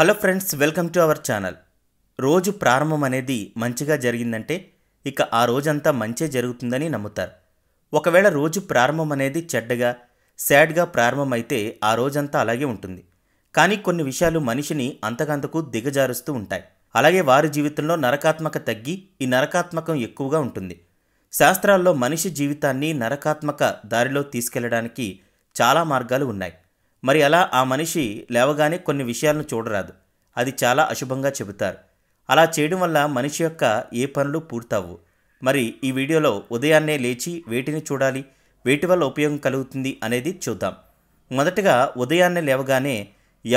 hello friends welcome to our channel రోజు ప్రారంభం అనేది మంచిగా జరిగిందంటే ఇక ఆ రోజంతా మంచే జరుగుతుందని నమ్ముతారు ఒకవేళ రోజు ప్రారంభం అనేది చెడ్డగా శాడ్గా ప్రారంభమైతే ఆ రోజంతా అలాగే ఉంటుంది కానీ కొన్ని విషయాలు మనిషిని అంతకంతకు దిగజారుస్తూ ఉంటాయి అలాగే వారి జీవితంలో నరకాత్మక తగ్గి ఈ నరకాత్మకం ఎక్కువగా ఉంటుంది శాస్త్రాల్లో మనిషి జీవితాన్ని నరకాత్మక దారిలో తీసుకెళ్లడానికి చాలా మార్గాలు ఉన్నాయి మరి అలా ఆ మనిషి లేవగానే కొన్ని విషయాలను చూడరాదు అది చాలా అశుభంగా చెబుతారు అలా చేయడం వల్ల మనిషి యొక్క ఏ పనులు పూర్తవు మరి ఈ వీడియోలో ఉదయాన్నే లేచి వేటిని చూడాలి వేటి వల్ల ఉపయోగం కలుగుతుంది అనేది చూద్దాం మొదటగా ఉదయాన్నే లేవగానే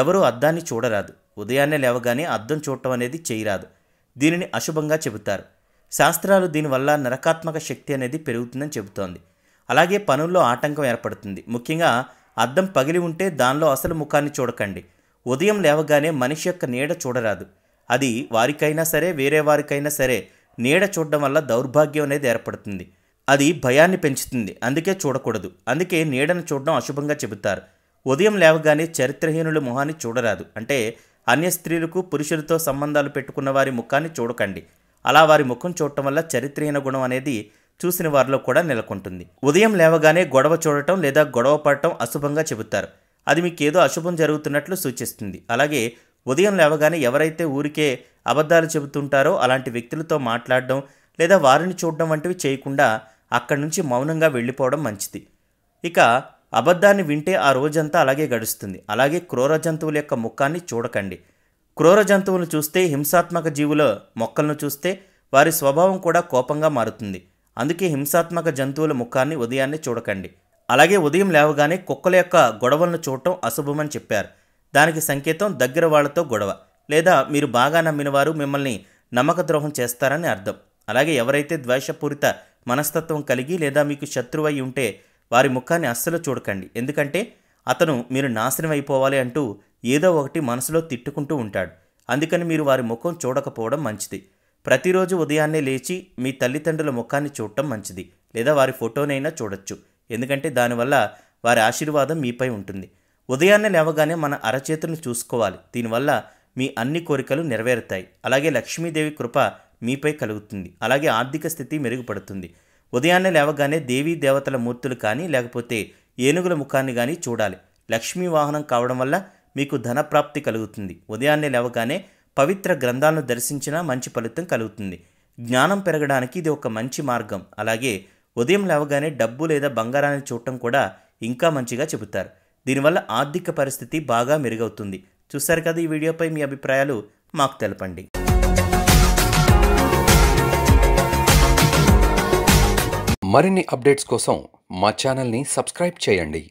ఎవరూ అద్దాన్ని చూడరాదు ఉదయాన్నే లేవగానే అద్దం చూడటం అనేది చేయరాదు దీనిని అశుభంగా చెబుతారు శాస్త్రాలు దీనివల్ల నరకాత్మక శక్తి అనేది పెరుగుతుందని చెబుతోంది అలాగే పనుల్లో ఆటంకం ఏర్పడుతుంది ముఖ్యంగా అద్దం పగిలి ఉంటే దానిలో అసలు ముఖాన్ని చూడకండి ఉదయం లేవగానే మనిషి యొక్క నీడ చూడరాదు అది వారికైనా సరే వేరే వారికైనా సరే నీడ చూడడం వల్ల దౌర్భాగ్యం అనేది ఏర్పడుతుంది అది భయాన్ని పెంచుతుంది అందుకే చూడకూడదు అందుకే నీడను చూడడం అశుభంగా చెబుతారు ఉదయం లేవగానే చరిత్రహీనుల ముఖాన్ని చూడరాదు అంటే అన్య స్త్రీలకు పురుషులతో సంబంధాలు పెట్టుకున్న వారి ముఖాన్ని చూడకండి అలా వారి ముఖం చూడటం వల్ల చరిత్రహీన గుణం అనేది చూసిన వారిలో కూడా నెలకొంటుంది ఉదయం లేవగానే గొడవ చూడటం లేదా గొడవ పడటం అశుభంగా చెబుతారు అది మీకేదో అశుభం జరుగుతున్నట్లు సూచిస్తుంది అలాగే ఉదయం లేవగానే ఎవరైతే ఊరికే అబద్ధాలు చెబుతుంటారో అలాంటి వ్యక్తులతో మాట్లాడడం లేదా వారిని చూడడం వంటివి చేయకుండా అక్కడి నుంచి మౌనంగా వెళ్ళిపోవడం మంచిది ఇక అబద్ధాన్ని వింటే ఆ రోజంతా అలాగే గడుస్తుంది అలాగే క్రూర జంతువుల యొక్క ముఖాన్ని చూడకండి క్రూర జంతువులను చూస్తే హింసాత్మక జీవుల మొక్కలను చూస్తే వారి స్వభావం కూడా కోపంగా మారుతుంది అందుకే హింసాత్మక జంతువుల ముఖాన్ని ఉదయాన్నే చూడకండి అలాగే ఉదయం లేవగానే కుక్కల యొక్క గొడవలను చూడటం అశుభమని చెప్పారు దానికి సంకేతం దగ్గర వాళ్లతో గొడవ లేదా మీరు బాగా నమ్మిన వారు మిమ్మల్ని నమ్మక ద్రోహం చేస్తారని అర్థం అలాగే ఎవరైతే ద్వేషపూరిత మనస్తత్వం కలిగి లేదా మీకు శత్రువై ఉంటే వారి ముఖాన్ని అస్సలు చూడకండి ఎందుకంటే అతను మీరు నాశనం అయిపోవాలి అంటూ ఏదో ఒకటి మనసులో తిట్టుకుంటూ ఉంటాడు అందుకని మీరు వారి ముఖం చూడకపోవడం మంచిది ప్రతిరోజు ఉదయాన్నే లేచి మీ తల్లిదండ్రుల ముఖాన్ని చూడటం మంచిది లేదా వారి ఫోటోనైనా చూడొచ్చు ఎందుకంటే దానివల్ల వారి ఆశీర్వాదం మీపై ఉంటుంది ఉదయాన్నే లేవగానే మన అరచేతులను చూసుకోవాలి దీనివల్ల మీ అన్ని కోరికలు నెరవేరుతాయి అలాగే లక్ష్మీదేవి కృప మీపై కలుగుతుంది అలాగే ఆర్థిక స్థితి మెరుగుపడుతుంది ఉదయాన్నే లేవగానే దేవీ దేవతల మూర్తులు కానీ లేకపోతే ఏనుగుల ముఖాన్ని కానీ చూడాలి లక్ష్మీ వాహనం కావడం వల్ల మీకు ధనప్రాప్తి కలుగుతుంది ఉదయాన్నే లేవగానే పవిత్ర గ్రంథాలను దర్శించినా మంచి ఫలితం కలుగుతుంది జ్ఞానం పెరగడానికి ఇది ఒక మంచి మార్గం అలాగే ఉదయం లేవగానే డబ్బు లేదా బంగారాన్ని చూడటం కూడా ఇంకా మంచిగా చెబుతారు దీనివల్ల ఆర్థిక పరిస్థితి బాగా మెరుగవుతుంది చూసారు కదా ఈ వీడియోపై మీ అభిప్రాయాలు మాకు తెలపండి మరిన్ని అప్డేట్స్ కోసం మా ఛానల్ని సబ్స్క్రైబ్ చేయండి